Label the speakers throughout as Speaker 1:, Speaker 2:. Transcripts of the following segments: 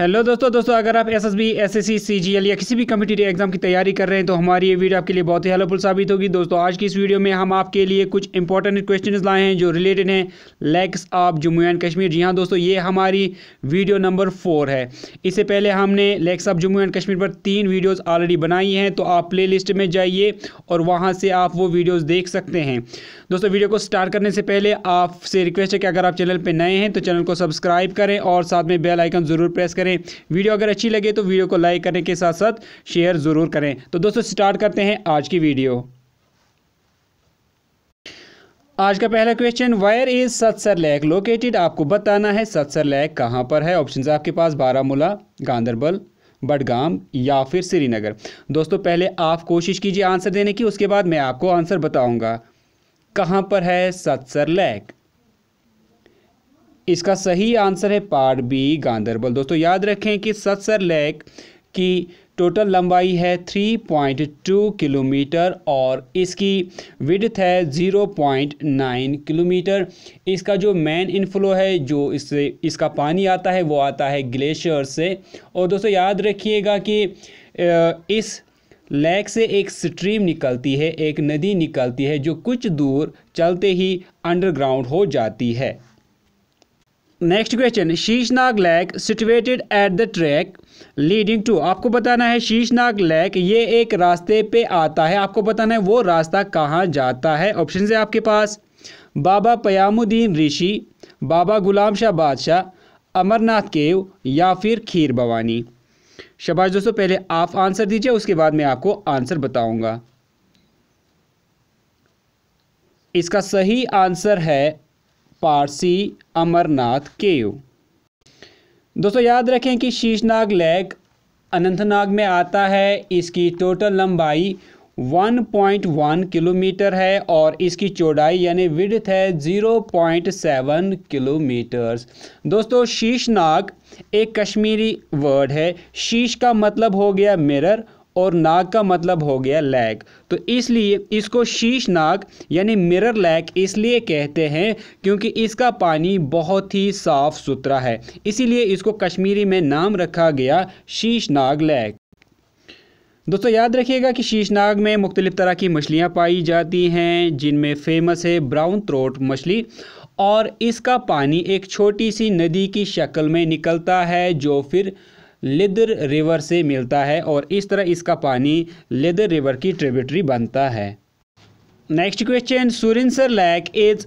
Speaker 1: hello दोस्तों दोस्तों अगर आप S S B S S C C G L या किसी भी कम्पिटेटिव एग्जाम की तैयारी कर रहे हैं तो हमारी ये वीडियो आपके लिए बहुत ही हेल्पफुल साबित होगी दोस्तों आज की इस वीडियो में हम आपके लिए कुछ इंपॉर्टेंट क्वेश्चन लाए हैं जो रिलेटेड हैं lakes of Jammu and Kashmir जी हाँ दोस्तों ये हमारी वीडियो नंबर फोर है इससे पहले हमने lakes of Jammu and Kashmir पर तीन वीडियोज़ ऑलरेडी बनाई हैं तो आप प्ले लिस्ट में जाइए और वहाँ से आप वो वीडियोज़ देख सकते हैं दोस्तों वीडियो को स्टार्ट करने से पहले आपसे रिक्वेस्ट है कि अगर आप चैनल पर नए हैं तो चैनल को सब्सक्राइब करें और साथ में बेल आइकन ज़रूर प्रेस करें करें वीडियो अगर अच्छी लगे तो वीडियो को लाइक करने के साथ साथ शेयर ज़रूर करें तो दोस्तों स्टार्ट करते हैं आज की वीडियो आज का पहला question where is Satsar lake located आपको बताना है सतसर लेक कहाँ पर है ऑप्शन आपके पास बारामूला गांधरबल बडगाम या फिर श्रीनगर दोस्तों पहले आप कोशिश कीजिए आंसर देने की उसके बाद मैं आपको आंसर बताऊंगा कहाँ पर है सतसर लेक इसका सही आंसर है पार्ट बी गांधरबल दोस्तों याद रखें कि सतसर लेक की टोटल लंबाई है 3.2 किलोमीटर और इसकी विड्थ है 0.9 किलोमीटर इसका जो मेन इनफ्लो है जो इससे इसका पानी आता है वो आता है ग्लेशियर से और दोस्तों याद रखिएगा कि इस लेक से एक स्ट्रीम निकलती है एक नदी निकलती है जो कुछ दूर चलते ही अंडरग्राउंड हो जाती है next question Sheshnag lake situated at the track leading to आपको बताना है शीशनाग लैक ये एक रास्ते पे आता है आपको बताना है वो रास्ता कहाँ जाता है ऑप्शन है आपके पास बाबा पयामुद्दीन ऋषि बाबा गुलाम शाह बादशाह अमरनाथ केव या फिर खीर भवानी शबाश दोस्तों पहले आप आंसर दीजिए उसके बाद मैं आपको आंसर बताऊंगा इसका सही आंसर है पारसी अमरनाथ केव दोस्तों याद रखें कि शीशनाग लेक अनंतनाग में आता है इसकी टोटल लंबाई 1.1 किलोमीटर है और इसकी चौड़ाई यानी विड्थ है 0.7 किलोमीटर्स दोस्तों शीशनाग एक कश्मीरी वर्ड है शीश का मतलब हो गया मिरर और नाक का मतलब हो गया लैग तो इसलिए इसको शीश नाक यानी मिरर लैग इसलिए कहते हैं क्योंकि इसका पानी बहुत ही साफ़ सुथरा है इसीलिए इसको कश्मीरी में नाम रखा गया शीश नाग लैग दोस्तों याद रखिएगा कि शीशनाग में मुख्तलिफ़ तरह की मछलियाँ पाई जाती हैं जिनमें फ़ेमस है ब्राउन थ्रोट मछली और इसका पानी एक छोटी सी नदी की शक्ल में निकलता है जो फिर लेदर रिवर से मिलता है और इस तरह इसका पानी लेदर रिवर की ट्रिब्यूटरी बनता है next question Surinsar lake is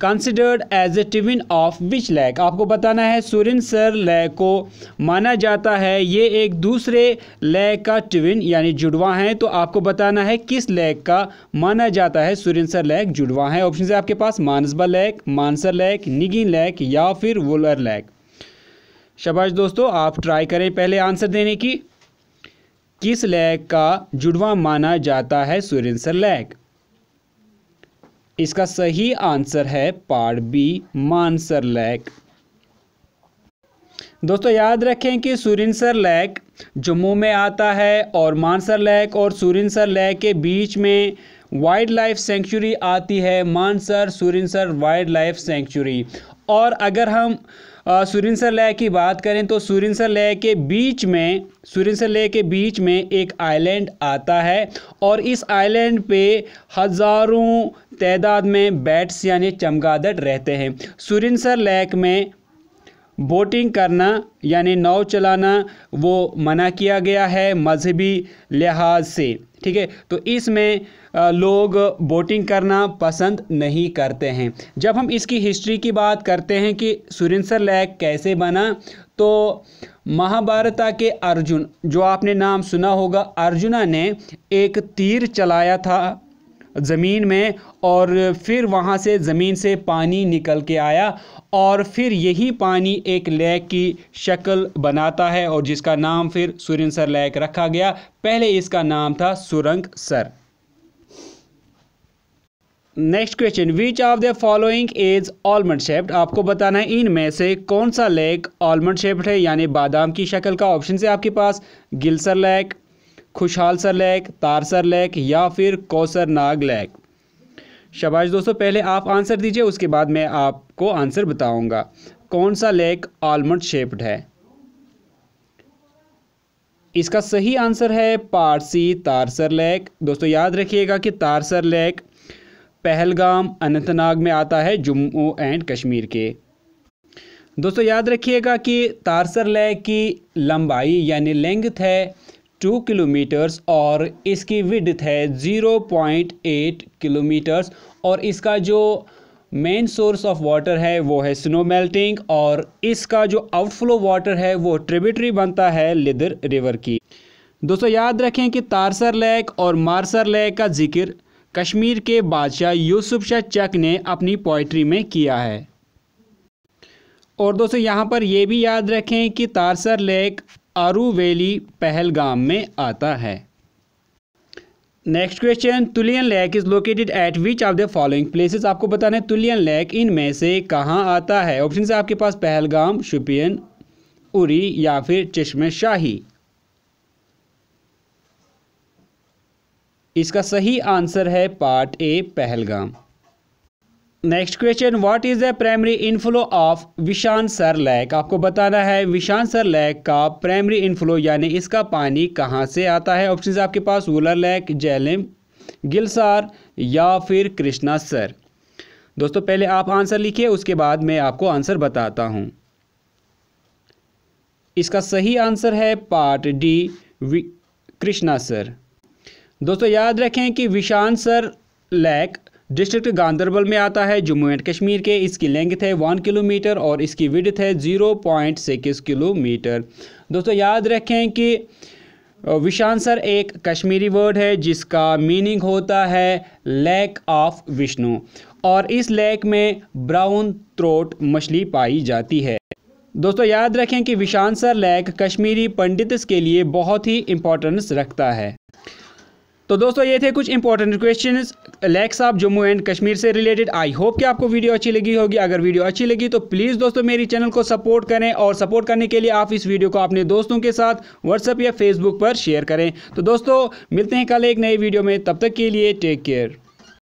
Speaker 1: considered as a twin of which lake आपको बताना है सुरिनसर लैक को माना जाता है ये एक दूसरे लैक का टिविन यानी जुड़वा है तो आपको बताना है किस लैक का माना जाता है सुरिनसर लैक जुड़वा है ऑप्शन है आपके पास Manasbal lake Mansar lake Nigeen lake या फिर वुलर लैक शबाश दोस्तों आप ट्राई करें पहले आंसर देने की किस लैग का जुड़वा माना जाता है सुरेंसर लैग इसका सही आंसर है पार्ट बी मानसर लैग दोस्तों याद रखें कि सुरिंसर लैक जम्मू में आता है और मानसर लैक और सुरिंसर लैक के बीच में वाइल्ड लाइफ सेंचुरी आती है Mansar Surinsar wild life sanctuary और अगर हम सुरिनसर लेक की बात करें तो सुरिनसर लेक के बीच में सुरिनसर लेक के बीच में एक आइलैंड आता है और इस आइलैंड पे हज़ारों तादाद में बैट्स यानी चमगादड़ रहते हैं सुरिनसर लेक में बोटिंग करना यानी नाव चलाना वो मना किया गया है मजहबी लिहाज से ठीक है तो इसमें लोग बोटिंग करना पसंद नहीं करते हैं जब हम इसकी हिस्ट्री की बात करते हैं कि सुरेंसर लैक कैसे बना तो महाभारता के अर्जुन जो आपने नाम सुना होगा अर्जुना ने एक तीर चलाया था ज़मीन में और फिर वहाँ से ज़मीन से पानी निकल के आया और फिर यही पानी एक लेक की शक्ल बनाता है और जिसका नाम फिर सुरन सर रखा गया पहले इसका नाम था Surangsar next question which of the following is almond shaped आपको बताना है इनमें से कौन सा लेक ऑलमंड शेप्ड है यानी बादाम की शक्ल का ऑप्शन है आपके पास Gilsar lake Khushalsar lake Tarsar lake या फिर कौसर नाग लेक शबाश दोस्तों पहले आप आंसर दीजिए उसके बाद मैं आपको आंसर बताऊंगा कौन सा लेक आलमंड शेप्ड है इसका सही आंसर है पारसी तारसर लेक दोस्तों याद रखिएगा कि तारसर लेक पहलगाम अनंतनाग में आता है जम्मू एंड कश्मीर के दोस्तों याद रखिएगा कि तारसर लेक की लंबाई यानी लेंथ है टू किलोमीटर्स और इसकी विड्थ है ज़ीरो पॉइंट एट किलोमीटर्स और इसका जो मेन सोर्स ऑफ वाटर है वो है स्नो मेल्टिंग और इसका जो आउटफ्लो वाटर है वो ट्रिब्यूटरी बनता है लिदर रिवर की दोस्तों याद रखें कि तारसर लेक और मारसर लेक का जिक्र कश्मीर के बादशाह यूसुफ शाह चक ने अपनी पोइट्री में किया है और दोस्तों यहाँ पर यह भी याद रखें कि तारसर लेक आरुवेली पहलगाम में आता है next question Tulian lake is located at which of the following places आपको बताना है तुलियन इन इनमें से कहाँ आता है ऑप्शन से आपके पास पहलगाम शुपियन उरी या फिर चश्मे शाही इसका सही आंसर है part A Pahalgam next question what is the primary inflow of Vishansar lake आपको बताना है विशान सर लैक का प्राइमरी इनफ्लो यानी इसका पानी कहाँ से आता है ऑप्शन आपके पास वुलर लैक जैलिम गिलसार या फिर कृष्णा सर दोस्तों पहले आप आंसर लिखिए उसके बाद मैं आपको आंसर बताता हूँ इसका सही आंसर है पार्ट डी कृष्णा सर दोस्तों याद रखें कि Vishansar lake district Ganderbal में आता है जम्मू एंड कश्मीर के इसकी लेंथ है वन किलोमीटर और इसकी विड्थ है ज़ीरो पॉइंट सिक्स किलोमीटर दोस्तों याद रखें कि विशांसर एक कश्मीरी वर्ड है जिसका मीनिंग होता है लेक ऑफ विष्णु और इस लेक में ब्राउन थ्रोट मछली पाई जाती है दोस्तों याद रखें कि विशांसर लैक कश्मीरी पंडित्स के लिए बहुत ही इम्पोर्टेंस रखता है तो दोस्तों ये थे कुछ important question lakes of Jammu and Kashmir से रिलेटेड आई होप कि आपको वीडियो अच्छी लगी होगी अगर वीडियो अच्छी लगी तो प्लीज़ दोस्तों मेरी चैनल को सपोर्ट करें और सपोर्ट करने के लिए आप इस वीडियो को अपने दोस्तों के साथ व्हाट्सअप या फेसबुक पर शेयर करें तो दोस्तों मिलते हैं कल एक नई वीडियो में तब तक के लिए टेक केयर